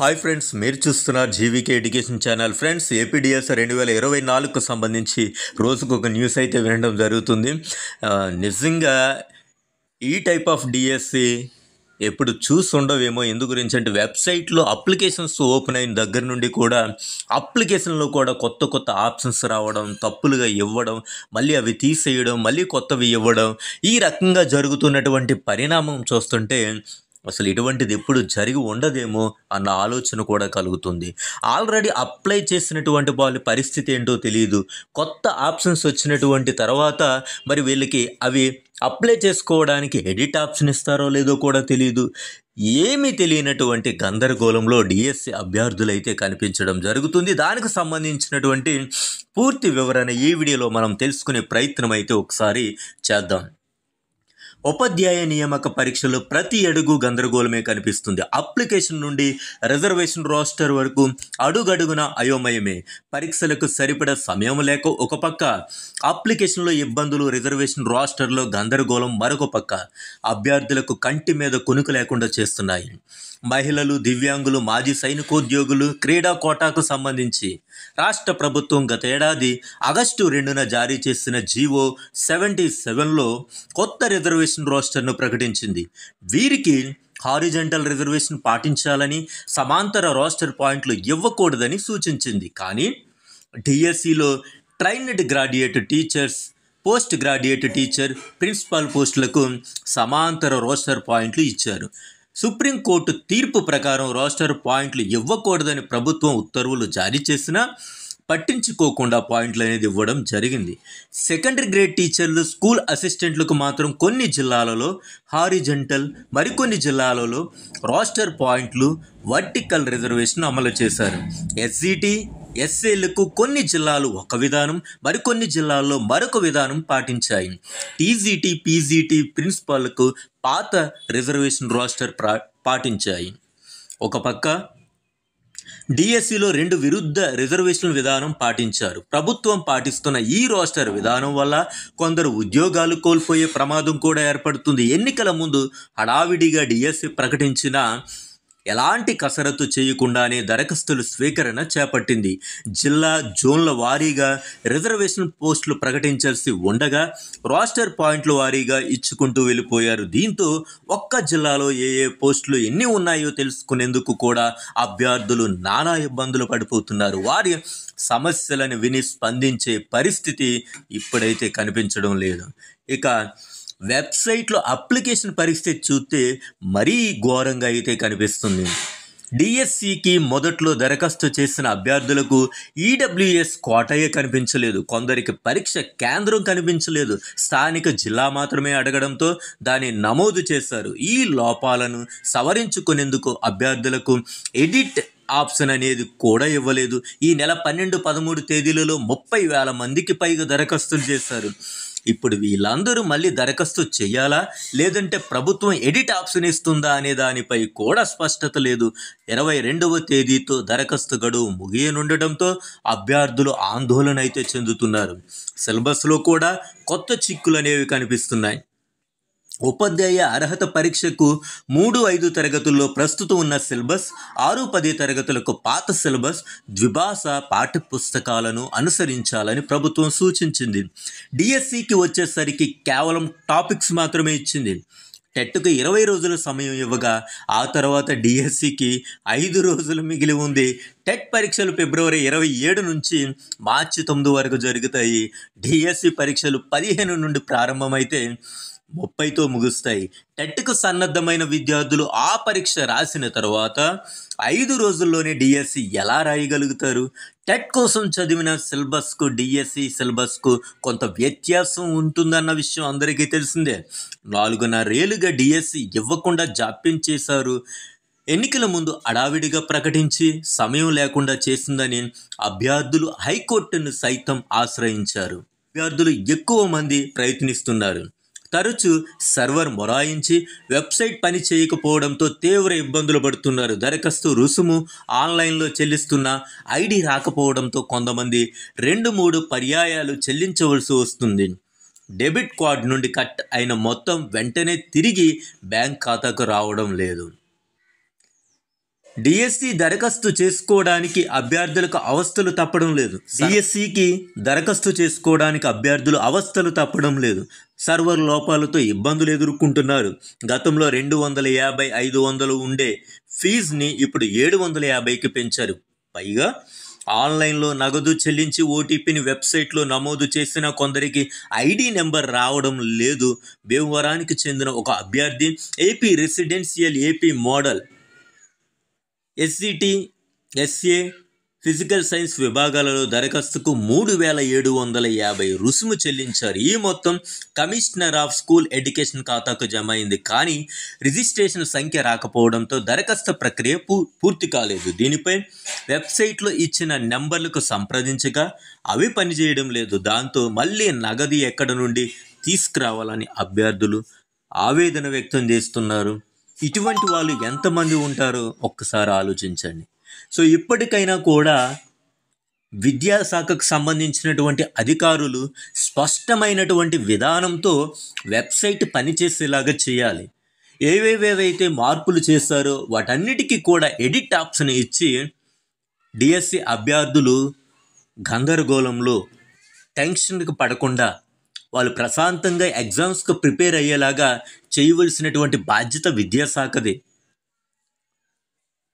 hi friends మీరు చూస్తున్న GVK education channel friends APDS రెండు వేల ఇరవై నాలుగుకు సంబంధించి రోజుకు ఒక న్యూస్ అయితే వినడం జరుగుతుంది నిజంగా ఈ టైప్ ఆఫ్ డిఎస్సి ఎప్పుడు ఉండవేమో ఎందు గురించి అంటే వెబ్సైట్లో అప్లికేషన్స్ ఓపెన్ అయిన దగ్గర నుండి కూడా అప్లికేషన్లో కూడా కొత్త కొత్త ఆప్షన్స్ రావడం తప్పులుగా ఇవ్వడం మళ్ళీ అవి తీసేయడం మళ్ళీ కొత్తవి ఇవ్వడం ఈ రకంగా జరుగుతున్నటువంటి పరిణామం చూస్తుంటే అసలు ఇటువంటిది ఎప్పుడు జరిగి ఉండదేమో అన్న ఆలోచన కూడా కలుగుతుంది ఆల్రెడీ అప్లై చేసినటువంటి వాళ్ళ పరిస్థితి ఏంటో తెలియదు కొత్త ఆప్షన్స్ వచ్చినటువంటి తర్వాత మరి వీళ్ళకి అవి అప్లై చేసుకోవడానికి ఎడిట్ ఆప్షన్ ఇస్తారో లేదో కూడా తెలియదు ఏమీ తెలియనటువంటి గందరగోళంలో డిఎస్సి అయితే కనిపించడం జరుగుతుంది దానికి సంబంధించినటువంటి పూర్తి వివరణ ఈ వీడియోలో మనం తెలుసుకునే ప్రయత్నం అయితే ఒకసారి చేద్దాం ఉపాధ్యాయ నియామక పరీక్షలు ప్రతి అడుగు గందరగోళమే కనిపిస్తుంది అప్లికేషన్ నుండి రిజర్వేషన్ రోస్టర్ వరకు అడుగడుగున అయోమయమే పరీక్షలకు సరిపడ సమయం లేక ఒక పక్క అప్లికేషన్లో ఇబ్బందులు రిజర్వేషన్ రోస్టర్లో గందరగోళం మరొక పక్క అభ్యర్థులకు కంటి మీద కొనుకు లేకుండా చేస్తున్నాయి మహిళలు దివ్యాంగులు మాజీ సైనికోద్యోగులు క్రీడా కోటాకు సంబంధించి రాష్ట్ర ప్రభుత్వం గతేడాది ఆగస్టు రెండున జారీ చేసిన జీవో సెవెంటీ సెవెన్లో కొత్త రిజర్వేషన్ రోస్టర్ను ప్రకటించింది వీరికి హారిజెంటల్ రిజర్వేషన్ పాటించాలని సమాంతర రోస్టర్ పాయింట్లు ఇవ్వకూడదని సూచించింది కానీ డిఎస్సిలో trained graduate teachers post graduate teacher principal పోస్టులకు సమాంతర రోస్టర్ పాయింట్లు ఇచ్చారు సుప్రీంకోర్టు తీర్పు ప్రకారం రోస్టర్ పాయింట్లు ఇవ్వకూడదని ప్రభుత్వం ఉత్తర్వులు జారీ చేసినా పట్టించుకోకుండా పాయింట్లు అనేది ఇవ్వడం జరిగింది సెకండరీ గ్రేడ్ టీచర్లు స్కూల్ అసిస్టెంట్లకు మాత్రం కొన్ని జిల్లాలలో హారిజెంటల్ మరికొన్ని జిల్లాలలో రోస్టర్ పాయింట్లు వర్టికల్ రిజర్వేషన్ అమలు చేశారు ఎస్సీటీ ఎస్ఏలకు కొన్ని జిల్లాలు ఒక విధానం మరికొన్ని జిల్లాల్లో మరొక విధానం పాటించాయి టీజీటీ పీజీటీ ప్రిన్సిపాల్కు పాత రిజర్వేషన్ రాస్టర్ పాటించాయి ఒక పక్క డిఎస్సిలో రెండు విరుద్ధ రిజర్వేషన్ విధానం పాటించారు ప్రభుత్వం పాటిస్తున్న ఈ రోస్టర్ విధానం వల్ల కొందరు ఉద్యోగాలు కోల్పోయే ప్రమాదం కూడా ఏర్పడుతుంది ఎన్నికల ముందు హడావిడిగా డిఎస్సి ప్రకటించిన ఎలాంటి కసరత్తు చేయకుండానే దరఖాస్తుల స్వీకరణ చేపట్టింది జిల్లా జోన్ల వారీగా రిజర్వేషన్ పోస్టులు ప్రకటించాల్సి ఉండగా రాస్టర్ పాయింట్ల వారీగా ఇచ్చుకుంటూ వెళ్ళిపోయారు దీంతో ఒక్క జిల్లాలో ఏ ఏ పోస్టులు ఎన్ని ఉన్నాయో తెలుసుకునేందుకు కూడా అభ్యర్థులు నానా ఇబ్బందులు పడిపోతున్నారు వారి సమస్యలను విని స్పందించే పరిస్థితి ఇప్పుడైతే కనిపించడం లేదు ఇక వెబ్సైట్లో అప్లికేషన్ పరిస్థితి చూస్తే మరీ ఘోరంగా అయితే కనిపిస్తుంది డిఎస్సికి మొదట్లో దరఖాస్తు చేసిన అభ్యర్థులకు ఈడబ్ల్యూఎస్ కోటయే కనిపించలేదు కొందరికి పరీక్ష కేంద్రం కనిపించలేదు స్థానిక జిల్లా మాత్రమే అడగడంతో దాన్ని నమోదు చేశారు ఈ లోపాలను సవరించుకునేందుకు అభ్యర్థులకు ఎడిట్ ఆప్షన్ అనేది కూడా ఇవ్వలేదు ఈ నెల పన్నెండు పదమూడు తేదీలలో ముప్పై వేల మందికి పైగా దరఖాస్తులు చేశారు ఇప్పుడు వీళ్ళందరూ మళ్ళీ దరఖాస్తు చేయాలా లేదంటే ప్రభుత్వం ఎడిట్ ఆప్షన్ ఇస్తుందా అనే దానిపై కూడా స్పష్టత లేదు ఇరవై రెండవ తేదీతో దరఖాస్తు గడువు ముగియనుండటంతో అభ్యర్థులు ఆందోళన అయితే చెందుతున్నారు సిలబస్లో కూడా కొత్త చిక్కులు అనేవి కనిపిస్తున్నాయి ఉపాధ్యాయ అర్హత పరీక్షకు మూడు ఐదు తరగతుల్లో ప్రస్తుతం ఉన్న సిలబస్ ఆరు పది తరగతులకు పాత సిలబస్ ద్విభాష పాఠ్యపుస్తకాలను అనుసరించాలని ప్రభుత్వం సూచించింది డిఎస్సికి వచ్చేసరికి కేవలం టాపిక్స్ మాత్రమే ఇచ్చింది టెట్కు ఇరవై రోజుల సమయం ఇవ్వగా ఆ తర్వాత డిఎస్సికి ఐదు రోజులు మిగిలి ఉంది టెట్ పరీక్షలు ఫిబ్రవరి ఇరవై ఏడు నుంచి మార్చి తొమ్మిది వరకు జరుగుతాయి డిఎస్సి పరీక్షలు పదిహేను నుండి ప్రారంభమైతే ముప్పైతో ముగుస్తాయి టెట్కు సన్నద్ధమైన విద్యార్థులు ఆ పరీక్ష రాసిన తర్వాత ఐదు రోజుల్లోనే డిఎస్సి ఎలా రాయగలుగుతారు టెట్ కోసం చదివిన సిలబస్కు డిఎస్సి సిలబస్కు కొంత వ్యత్యాసం ఉంటుందన్న విషయం అందరికీ తెలిసిందే నాలుగున్నరేళ్ళుగా డిఎస్సి ఇవ్వకుండా జాప్యం చేశారు ఎన్నికల ముందు అడావిడిగా ప్రకటించి సమయం లేకుండా చేసిందని అభ్యర్థులు హైకోర్టును సైతం ఆశ్రయించారు అభ్యర్థులు ఎక్కువ మంది ప్రయత్నిస్తున్నారు తరచు సర్వర్ మొరాయించి వెబ్సైట్ పని చేయకపోవడంతో తీవ్ర ఇబ్బందులు పడుతున్నారు దరఖాస్తు రుసుము ఆన్లైన్లో చెల్లిస్తున్న ఐడి రాకపోవడంతో కొంతమంది రెండు మూడు పర్యాయాలు చెల్లించవలసి వస్తుంది డెబిట్ కార్డ్ నుండి కట్ అయిన మొత్తం వెంటనే తిరిగి బ్యాంక్ ఖాతాకు రావడం లేదు డిఎస్సి దరఖాస్తు చేసుకోవడానికి అభ్యర్థులకు అవస్థలు తప్పడం లేదు డిఎస్సికి దరఖాస్తు చేసుకోవడానికి అభ్యర్థులు అవస్థలు తప్పడం లేదు సర్వర్ లోపాలతో ఇబ్బందులు ఎదుర్కొంటున్నారు గతంలో రెండు వందల యాభై ఐదు వందలు ఉండే ఫీజుని ఇప్పుడు ఏడు వందల యాభైకి పెంచారు పైగా ఆన్లైన్లో నగదు చెల్లించి ఓటీపీని వెబ్సైట్లో నమోదు చేసిన కొందరికి ఐడి నెంబర్ రావడం లేదు భీమవరానికి చెందిన ఒక అభ్యర్థి AP residential AP model SCT SA physical science విభాగాలలో దరఖాస్తుకు మూడు వేల ఏడు వందల యాభై రుసుము చెల్లించారు ఈ మొత్తం కమిషనర్ ఆఫ్ స్కూల్ ఎడ్యుకేషన్ ఖాతాకు జమ అయింది కానీ రిజిస్ట్రేషన్ సంఖ్య రాకపోవడంతో దరఖాస్తు ప్రక్రియ పూర్తి కాలేదు దీనిపై వెబ్సైట్లో ఇచ్చిన నెంబర్లకు సంప్రదించగా అవి పనిచేయడం లేదు దాంతో మళ్ళీ నగదు ఎక్కడ నుండి తీసుకురావాలని అభ్యర్థులు ఆవేదన వ్యక్తం చేస్తున్నారు ఇటువంటి వాళ్ళు ఎంతమంది ఉంటారో ఒక్కసారి ఆలోచించండి సో ఇప్పటికైనా కూడా విద్యాశాఖకు సంబంధించినటువంటి అధికారులు స్పష్టమైనటువంటి విధానంతో వెబ్సైట్ పనిచేసేలాగా చేయాలి ఏవేవేవైతే మార్పులు చేస్తారో వాటన్నిటికీ కూడా ఎడిట్ ఆప్షన్ ఇచ్చి డిఎస్సి అభ్యర్థులు గందరగోళంలో టెన్షన్కి పడకుండా వాళ్ళు ప్రశాంతంగా ఎగ్జామ్స్కి ప్రిపేర్ అయ్యేలాగా చేయవలసినటువంటి బాధ్యత విద్యాశాఖది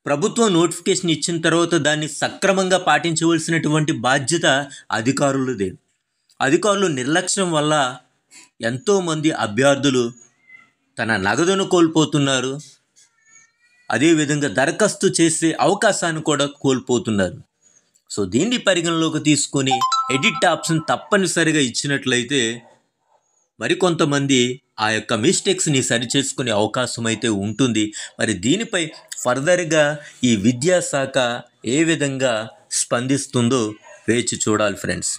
ప్రభుత్వం నోటిఫికేషన్ ఇచ్చిన తర్వాత దాన్ని సక్రమంగా పాటించవలసినటువంటి బాధ్యత అధికారులదే అధికారులు నిర్లక్ష్యం వల్ల ఎంతోమంది అభ్యర్థులు తన నగదును కోల్పోతున్నారు అదేవిధంగా దరఖాస్తు చేసే అవకాశాన్ని కూడా కోల్పోతున్నారు సో దీన్ని పరిగణలోకి తీసుకొని ఎడిట్ ఆప్షన్ తప్పనిసరిగా ఇచ్చినట్లయితే మరికొంతమంది ఆ యొక్క మిస్టేక్స్ని సరిచేసుకునే అవకాశం అయితే ఉంటుంది మరి దీనిపై ఫర్దర్గా ఈ విద్యాశాఖ ఏ విధంగా స్పందిస్తుందో వేచి చూడాలి ఫ్రెండ్స్